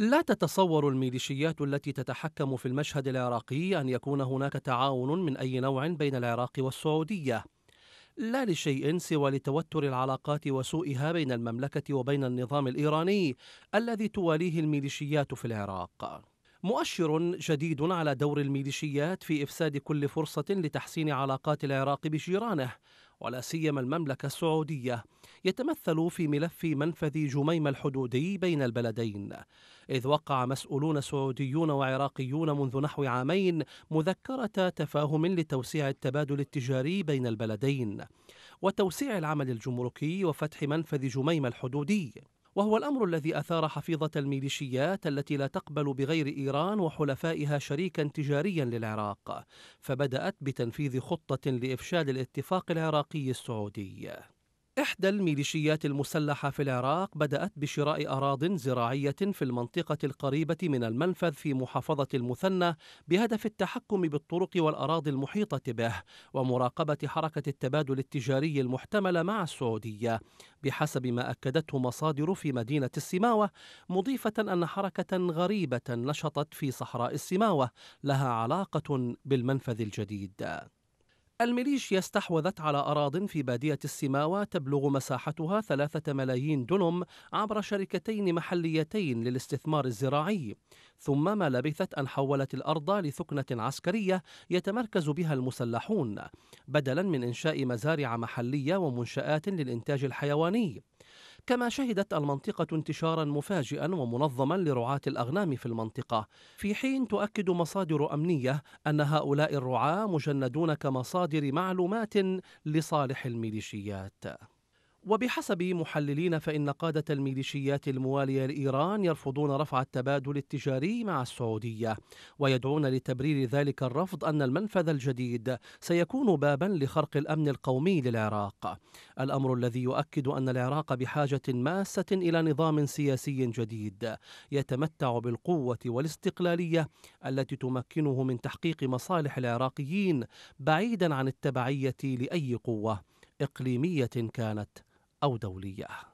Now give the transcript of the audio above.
لا تتصور الميليشيات التي تتحكم في المشهد العراقي ان يكون هناك تعاون من اي نوع بين العراق والسعوديه لا لشيء سوى لتوتر العلاقات وسوءها بين المملكه وبين النظام الايراني الذي تواليه الميليشيات في العراق مؤشر جديد على دور الميليشيات في افساد كل فرصه لتحسين علاقات العراق بجيرانه ولا سيما المملكه السعوديه يتمثل في ملف منفذ جميم الحدودي بين البلدين اذ وقع مسؤولون سعوديون وعراقيون منذ نحو عامين مذكره تفاهم لتوسيع التبادل التجاري بين البلدين وتوسيع العمل الجمركي وفتح منفذ جميم الحدودي وهو الأمر الذي أثار حفيظة الميليشيات التي لا تقبل بغير إيران وحلفائها شريكا تجاريا للعراق فبدأت بتنفيذ خطة لإفشال الاتفاق العراقي السعودي إحدى الميليشيات المسلحة في العراق بدأت بشراء أراضٍ زراعية في المنطقة القريبة من المنفذ في محافظة المثنى بهدف التحكم بالطرق والأراضي المحيطة به ومراقبة حركة التبادل التجاري المحتملة مع السعودية بحسب ما أكدته مصادر في مدينة السماوة مضيفة أن حركة غريبة نشطت في صحراء السماوة لها علاقة بالمنفذ الجديد. الميليشيا استحوذت على أراض في بادية السماوة تبلغ مساحتها ثلاثة ملايين دونم عبر شركتين محليتين للاستثمار الزراعي ثم ما لبثت أن حولت الأرض لثكنة عسكرية يتمركز بها المسلحون بدلا من إنشاء مزارع محلية ومنشآت للإنتاج الحيواني كما شهدت المنطقة انتشارا مفاجئا ومنظما لرعاة الأغنام في المنطقة في حين تؤكد مصادر أمنية أن هؤلاء الرعاة مجندون كمصادر معلومات لصالح الميليشيات وبحسب محللين فإن قادة الميليشيات الموالية لإيران يرفضون رفع التبادل التجاري مع السعودية ويدعون لتبرير ذلك الرفض أن المنفذ الجديد سيكون بابا لخرق الأمن القومي للعراق الأمر الذي يؤكد أن العراق بحاجة ماسة إلى نظام سياسي جديد يتمتع بالقوة والاستقلالية التي تمكنه من تحقيق مصالح العراقيين بعيدا عن التبعية لأي قوة إقليمية كانت أو دولية